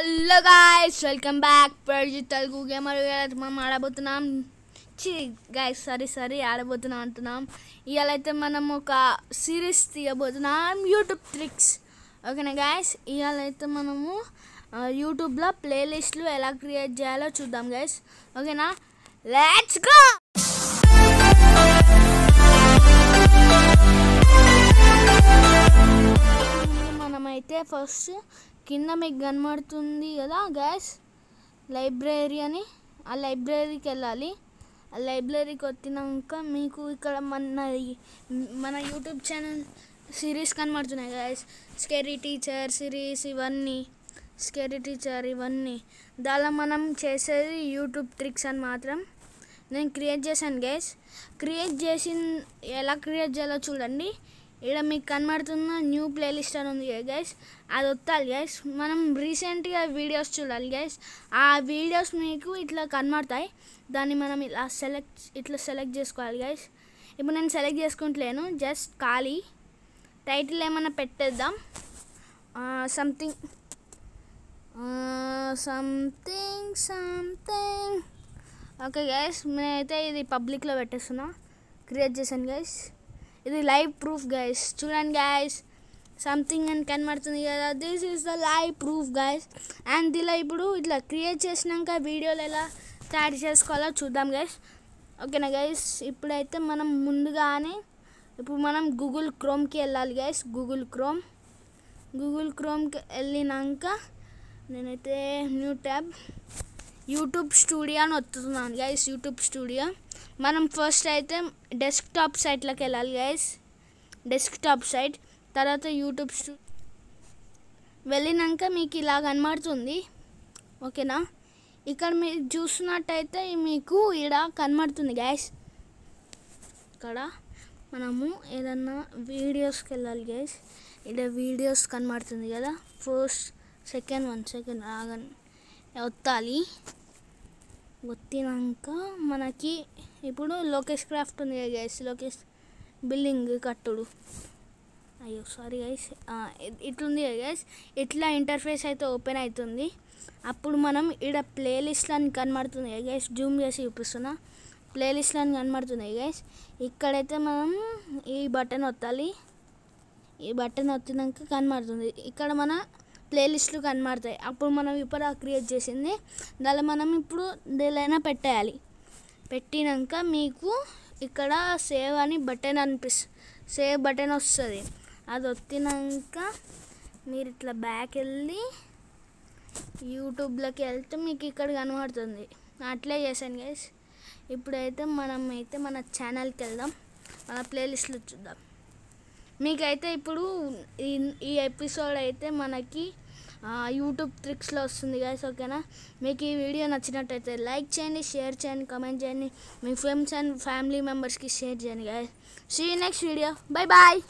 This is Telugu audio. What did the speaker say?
హలో గాయస్ వెల్కమ్ బ్యాక్ ప్రజీ తెలుగు గేమర్ మనం ఆడబోతున్నాం చి గాయస్ సరే సరే ఆడబోతున్నాం అంటున్నాం ఇవాళ అయితే మనం ఒక సిరీస్ తీయబోతున్నాం యూట్యూబ్ ట్రిక్స్ ఓకేనా గాయస్ ఇవాళ అయితే మనము యూట్యూబ్లో ప్లేలిస్ట్లు ఎలా క్రియేట్ చేయాలో చూద్దాం గాయస్ ఓకేనా లెట్స్ గో అయితే ఫస్ట్ కింద మీకు కనబడుతుంది కదా గ్యాస్ లైబ్రరీ అని ఆ లైబ్రరీకి వెళ్ళాలి ఆ లైబ్రరీకి వచ్చినాక మీకు ఇక్కడ మన మన యూట్యూబ్ ఛానల్ సిరీస్ కనబడుతున్నాయి గ్యాస్ స్కెరీ టీచర్ సిరీస్ ఇవన్నీ స్కెరీ టీచర్ ఇవన్నీ దానిలో మనం చేసేది యూట్యూబ్ ట్రిక్స్ అని మాత్రం నేను క్రియేట్ చేశాను గైస్ క్రియేట్ చేసిన ఎలా క్రియేట్ చేయాలో చూడండి ఇక్కడ మీకు కనబడుతున్న న్యూ ప్లేలిస్ట్ అని ఉంది గైస్ అది వస్తాలి గైస్ మనం రీసెంట్గా వీడియోస్ చూడాలి గైస్ ఆ వీడియోస్ మీకు ఇట్లా కనబడతాయి దాన్ని మనం ఇలా సెలెక్ట్ ఇట్లా సెలెక్ట్ చేసుకోవాలి గైస్ ఇప్పుడు నేను సెలెక్ట్ చేసుకుంటలేను జస్ట్ ఖాళీ టైటిల్ ఏమైనా పెట్టేద్దాం something something something okay guys నేనైతే ఇది పబ్లిక్లో పెట్టేస్తున్నా క్రియేట్ చేశాను గైస్ ఇది లైవ్ ప్రూఫ్ గైస్ చూడండి గైస్ సంథింగ్ అని కనబడుతుంది కదా this is the live proof guys and ఇలా ఇప్పుడు ఇట్లా క్రియేట్ చేసినాక వీడియోలు ఎలా తయారు చేసుకోవాలో చూద్దాం గైస్ ఓకేనా గైస్ ఇప్పుడైతే మనం ముందుగానే ఇప్పుడు మనం గూగుల్ క్రోమ్కి వెళ్ళాలి గైస్ గూగుల్ క్రోమ్ గూగుల్ క్రోమ్కి వెళ్ళినాక నేనైతే న్యూ ట్యాబ్ యూట్యూబ్ స్టూడియో అని వస్తున్నాను గైస్ యూట్యూబ్ స్టూడియో మనం ఫస్ట్ అయితే డెస్క్టాప్ సైట్లోకి వెళ్ళాలి గైస్ డెస్క్టాప్ సైట్ తర్వాత యూట్యూబ్ వెళ్ళినాక మీకు ఇలా కనబడుతుంది ఓకేనా ఇక్కడ మీరు చూస్తున్నట్టయితే మీకు ఇక్కడ కనబడుతుంది గ్యాస్ ఇక్కడ మనము ఏదన్నా వీడియోస్కి వెళ్ళాలి గ్యాస్ ఇక్కడ వీడియోస్ కనబడుతుంది కదా ఫస్ట్ సెకండ్ వన్ సెకండ్ రాగా ఒత్తాలి వచ్చినాక మనకి ఇప్పుడు లోకేష్ క్రాఫ్ట్ ఉంది కదా గైస్ లోకేష్ బిల్డింగ్ కట్టుడు అయ్యో సారీ గైస్ ఇట్లుంది కదా గైస్ ఇట్లా ఇంటర్ఫేస్ అయితే ఓపెన్ అవుతుంది అప్పుడు మనం ఇక్కడ ప్లేలిస్ట్లు అని కనబడుతుంది కదా గైస్ జూమ్ చేసి చూపిస్తున్నా ప్లేలిస్ట్లు అని కనబడుతుంది గైస్ ఇక్కడైతే మనం ఈ బటన్ వత్తాలి ఈ బటన్ వచ్చినాక కనబడుతుంది ఇక్కడ మన ప్లేలిస్ట్లు కనబడతాయి అప్పుడు మనం ఇప్పుడు క్రియేట్ చేసింది దానిలో మనం ఇప్పుడు దేలైనా పెట్టేయాలి పెట్టినాక మీకు ఇక్కడ సేవ్ అని బటన్ అనిపిస్తుంది సేవ్ బటన్ వస్తుంది అది వచ్చినాక మీరు ఇట్లా బ్యాక్ వెళ్ళి యూట్యూబ్లోకి వెళ్తే మీకు ఇక్కడ కనబడుతుంది అట్లే చేశాను గైస్ ఇప్పుడైతే మనం అయితే మన ఛానల్కి వెళ్దాం మన ప్లేలిస్ట్లో చూద్దాం మీకైతే ఇప్పుడు ఈ ఎపిసోడ్ అయితే మనకి యూట్యూబ్ ట్రిక్స్లో వస్తుంది గాయస్ ఓకేనా మీకు ఈ వీడియో నచ్చినట్టయితే లైక్ చేయండి షేర్ చేయండి కమెంట్ చేయండి మీ ఫ్రెండ్స్ అండ్ ఫ్యామిలీ మెంబర్స్కి షేర్ చేయండి guys see next video bye bye